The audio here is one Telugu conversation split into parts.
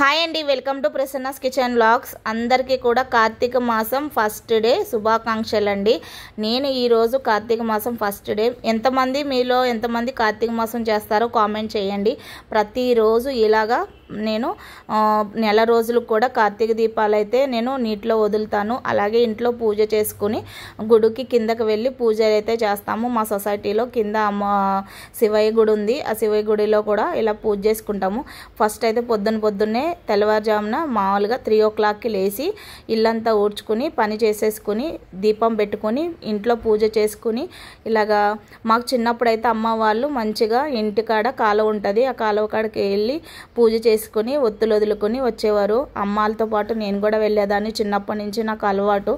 హాయ్ అండి welcome to Prasanna's kitchen blogs అందరికీ కూడా కార్తీక మాసం ఫస్ట్ డే శుభాకాంక్షలు అండి నేను ఈరోజు కార్తీక మాసం ఫస్ట్ డే ఎంతమంది మీలో ఎంతమంది కార్తీక మాసం చేస్తారో కామెంట్ చేయండి ప్రతిరోజు ఇలాగా నేను నెల రోజులు కూడా కార్తీక దీపాలు అయితే నేను నీటిలో వదులుతాను అలాగే ఇంట్లో పూజ చేసుకుని గుడికి కిందకు వెళ్ళి పూజలు అయితే చేస్తాము మా సొసైటీలో కింద అమ్మ శివయ్య గుడి ఉంది ఆ శివయ్య గుడిలో కూడా ఇలా పూజ చేసుకుంటాము ఫస్ట్ అయితే పొద్దున పొద్దున్నే తెల్లవారుజామున మామూలుగా త్రీ ఓ క్లాక్కి లేచి ఇల్లంతా ఊడ్చుకుని పని చేసేసుకుని దీపం పెట్టుకొని ఇంట్లో పూజ చేసుకుని ఇలాగా మాకు చిన్నప్పుడు అయితే అమ్మ వాళ్ళు మంచిగా ఇంటికాడ కాలువ ఉంటుంది ఆ కాలువ కాడకి వెళ్ళి పూజ చేసి వేసుకుని ఒత్తులు వదులుకొని వచ్చేవారు అమ్మాలతో పాటు నేను కూడా వెళ్ళేదాన్ని చిన్నప్పటి నుంచి నాకు అలవాటు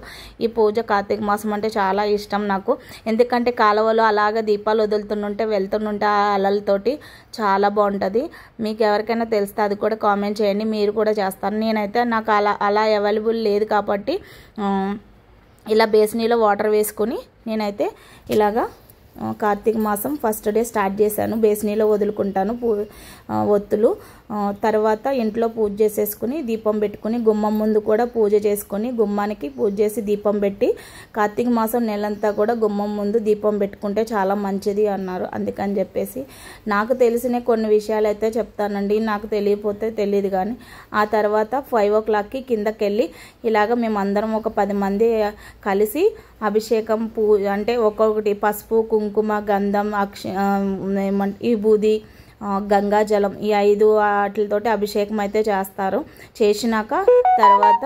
ఈ పూజ కార్తీక మాసం అంటే చాలా ఇష్టం నాకు ఎందుకంటే కాలువలో అలాగ దీపాలు వదులుతుంటే వెళ్తుంటే ఆ అలలతోటి చాలా బాగుంటుంది మీకు ఎవరికైనా తెలిస్తే అది కూడా కామెంట్ చేయండి మీరు కూడా చేస్తారు నేనైతే నాకు అలా అలా అవైలబుల్ లేదు కాబట్టి ఇలా బేసినీలో వాటర్ వేసుకొని నేనైతే ఇలాగా కార్తీక మాసం ఫస్ట్ డే స్టార్ట్ చేశాను బేసినీలో వదులుకుంటాను పూ ఒత్తులు తర్వాత ఇంట్లో పూజ చేసేసుకుని దీపం పెట్టుకుని గుమ్మం ముందు కూడా పూజ చేసుకుని గుమ్మానికి పూజ చేసి దీపం పెట్టి కార్తీక మాసం నెలంతా కూడా గుమ్మం ముందు దీపం పెట్టుకుంటే చాలా మంచిది అన్నారు అందుకని చెప్పేసి నాకు తెలిసిన కొన్ని విషయాలు అయితే చెప్తానండి నాకు తెలియపోతే తెలియదు కానీ ఆ తర్వాత ఫైవ్ ఓ క్లాక్కి కిందకి వెళ్ళి ఇలాగ మేమందరం ఒక పది మంది కలిసి అభిషేకం పూ అంటే ఒక్కొక్కటి పసుపు కుంకుమ కుంకుమ గంధం అక్ష విభూది గంగాజలం ఈ ఐదు వాటితోటి అభిషేకం అయితే చేస్తారు చేసినాక తర్వాత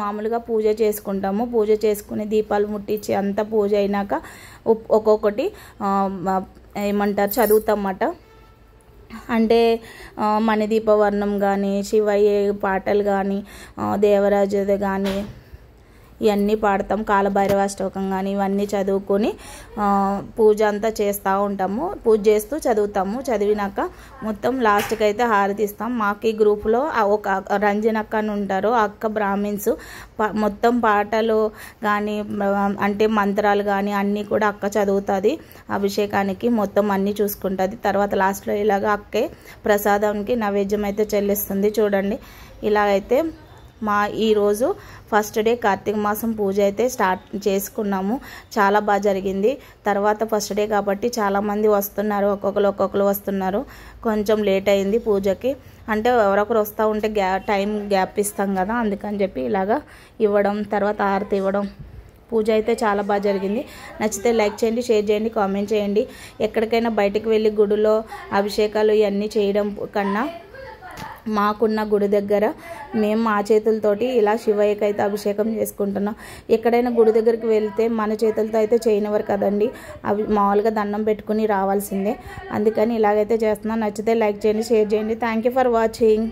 మామూలుగా పూజ చేసుకుంటాము పూజ చేసుకుని దీపాలు ముట్టించి అంత పూజ అయినాక ఒక్కొక్కటి ఏమంటారు చదువుతామన్నమాట అంటే మణిదీపవర్ణం కానీ శివయ్య పాటలు కానీ దేవరాజు కానీ ఇవన్నీ పాడతాం కాలభైరవ అష్టకం కానీ ఇవన్నీ చదువుకొని పూజ అంతా చేస్తూ ఉంటాము పూజ చేస్తూ చదువుతాము చదివినాక మొత్తం లాస్ట్కి అయితే హారతి ఇస్తాం మాకు ఈ గ్రూప్లో ఒక రంజన్ అక్క అని ఉంటారు అక్క బ్రాహ్మిన్స్ మొత్తం పాటలు కానీ అంటే మంత్రాలు కానీ అన్నీ కూడా అక్క చదువుతుంది అభిషేకానికి మొత్తం అన్నీ చూసుకుంటుంది తర్వాత లాస్ట్లో ఇలాగ అక్కే ప్రసాదానికి నైవేద్యం అయితే చెల్లిస్తుంది చూడండి ఇలా అయితే మా ఈరోజు ఫస్ట్ డే కార్తీక మాసం పూజ అయితే స్టార్ట్ చేసుకున్నాము చాలా బాగా జరిగింది తర్వాత ఫస్ట్ డే కాబట్టి చాలామంది వస్తున్నారు ఒక్కొక్కరు ఒక్కొక్కరు వస్తున్నారు కొంచెం లేట్ అయింది పూజకి అంటే ఎవరొకరు వస్తూ ఉంటే గ్యా టైం గ్యాప్ ఇస్తాం కదా అందుకని చెప్పి ఇలాగా ఇవ్వడం తర్వాత ఆరతి ఇవ్వడం పూజ అయితే చాలా బాగా జరిగింది నచ్చితే లైక్ చేయండి షేర్ చేయండి కామెంట్ చేయండి ఎక్కడికైనా బయటకు వెళ్ళి గుడిలో అభిషేకాలు ఇవన్నీ చేయడం కన్నా మాకున్న గుడి దగ్గర మేము మా చేతులతోటి ఇలా శివయ్యకి అయితే అభిషేకం చేసుకుంటున్నాం ఎక్కడైనా గుడి దగ్గరికి వెళ్తే మన చేతులతో అయితే చేయనివ్వరు కదండి అవి మామూలుగా దండం పెట్టుకుని రావాల్సిందే అందుకని ఇలాగైతే చేస్తున్నాను నచ్చితే లైక్ చేయండి షేర్ చేయండి థ్యాంక్ ఫర్ వాచింగ్